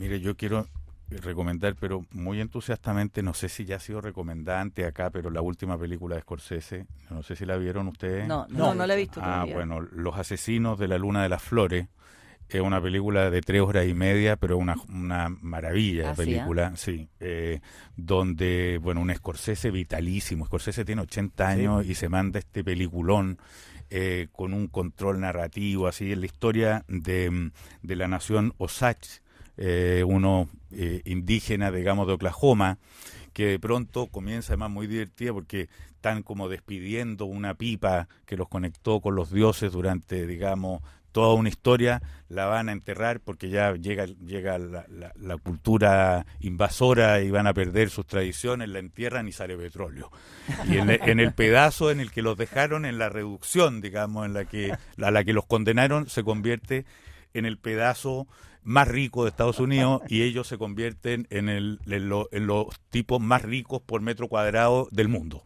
Mire, yo quiero recomendar, pero muy entusiastamente, no sé si ya ha sido recomendante acá, pero la última película de Scorsese, no sé si la vieron ustedes. No, no, la he visto. Ah, bueno, Los Asesinos de la Luna de las Flores. Es una película de tres horas y media, pero una, una maravilla de ¿Ah, ah? película, sí, eh, donde, bueno, un Scorsese vitalísimo. Scorsese tiene 80 años y se manda este peliculón eh, con un control narrativo, así, en la historia de, de la nación Osage, eh, uno eh, indígena, digamos, de Oklahoma, que de pronto comienza además muy divertida porque están como despidiendo una pipa que los conectó con los dioses durante, digamos, toda una historia, la van a enterrar porque ya llega, llega la, cultura invasora y van a perder sus tradiciones, la entierran y sale petróleo. Y en, el pedazo en el que los dejaron, en la reducción, digamos, en la que, a la que los condenaron, se convierte en el pedazo más rico de Estados Unidos y ellos se convierten en, los tipos más ricos por metro cuadrado del mundo.